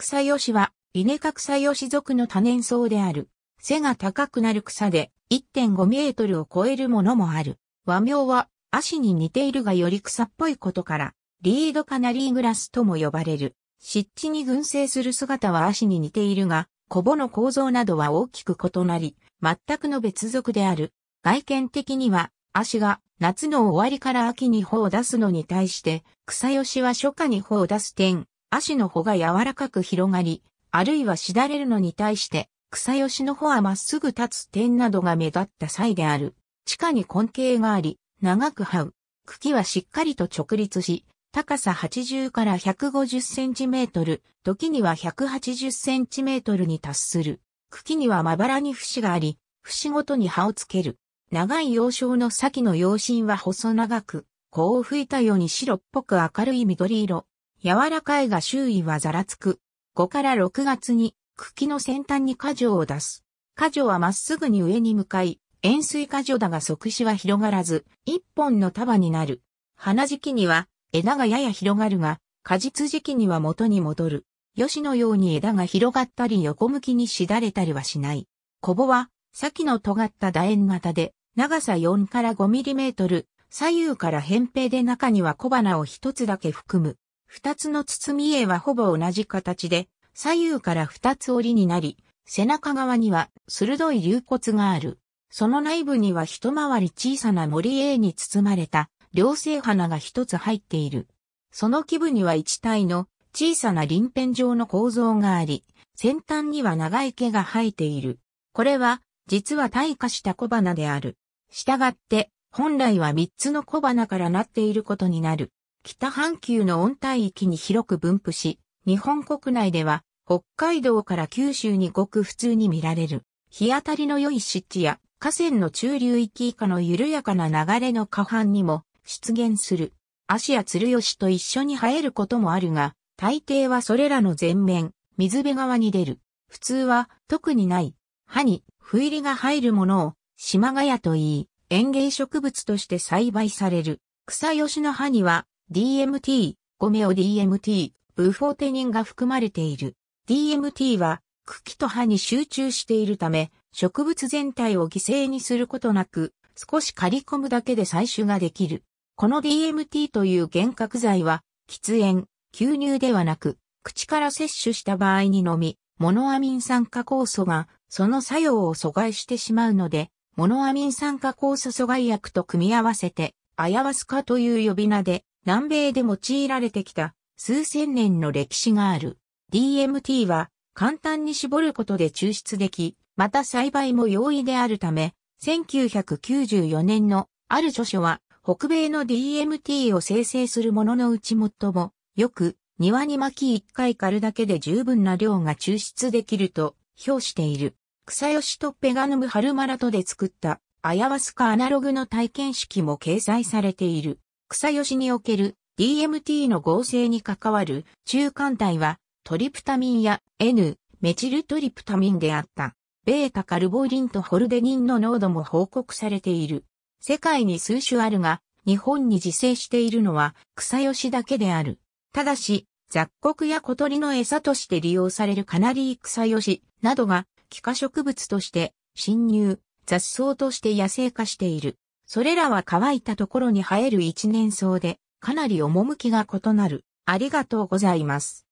草吉は、稲か草吉属の多年草である。背が高くなる草で1.5メートルを超えるものもある。和名は、足に似ているがより草っぽいことから、リードカナリーグラスとも呼ばれる。湿地に群生する姿は足に似ているが、コボの構造などは大きく異なり、全くの別属である。外見的には、足が夏の終わりから秋に穂を出すのに対して、草吉は初夏に穂を出す点、足の穂が柔らかく広がり、あるいはしだれるのに対して、草吉の穂はまっすぐ立つ点などが目立った際である。地下に根茎があり、長く這う。茎はしっかりと直立し、高さ80から150センチメートル、時には180センチメートルに達する。茎にはまばらに節があり、節ごとに葉をつける。長い幼少の先の葉身は細長く、こう吹いたように白っぽく明るい緑色。柔らかいが周囲はざらつく。5から6月に茎の先端に果樹を出す。果樹はまっすぐに上に向かい、円錐果樹だが即死は広がらず、一本の束になる。花時期には枝がやや広がるが、果実時期には元に戻る。吉のように枝が広がったり横向きにしだれたりはしない。コボは、先の尖った楕円型で、長さ4から5ミリメートル、左右から扁平で中には小花を一つだけ含む。二つの包み絵はほぼ同じ形で、左右から二つ折りになり、背中側には鋭い流骨がある。その内部には一回り小さな森絵に包まれた両生花が一つ入っている。その基部には一体の小さな輪片状の構造があり、先端には長い毛が生えている。これは、実は退化した小花である。したがって、本来は三つの小花からなっていることになる。北半球の温帯域に広く分布し、日本国内では北海道から九州にごく普通に見られる。日当たりの良い湿地や河川の中流域以下の緩やかな流れの下半にも出現する。足や鶴吉と一緒に生えることもあるが、大抵はそれらの全面、水辺側に出る。普通は特にない。歯に、不入りが入るものを、島ヶ谷といい、園芸植物として栽培される。草吉の葉には、DMT、ゴメオ DMT、ブフォーテニンが含まれている。DMT は茎と葉に集中しているため、植物全体を犠牲にすることなく、少し刈り込むだけで採取ができる。この DMT という幻覚剤は、喫煙、吸入ではなく、口から摂取した場合にのみ、モノアミン酸化酵素が、その作用を阻害してしまうので、モノアミン酸化酵素阻害薬と組み合わせて、アヤワスカという呼び名で、南米で用いられてきた数千年の歴史がある。DMT は簡単に絞ることで抽出でき、また栽培も容易であるため、1994年のある著書は北米の DMT を生成するもののうち最もよく庭に巻き1回刈るだけで十分な量が抽出できると評している。草吉とペガヌムハルマラトで作ったアヤワスカアナログの体験式も掲載されている。草吉における DMT の合成に関わる中間体はトリプタミンや N、メチルトリプタミンであった。ベータカルボリンとホルデニンの濃度も報告されている。世界に数種あるが、日本に自生しているのは草吉だけである。ただし、雑穀や小鳥の餌として利用されるカナリー草吉などが、気化植物として侵入、雑草として野生化している。それらは乾いたところに生える一年草で、かなり趣が異なる。ありがとうございます。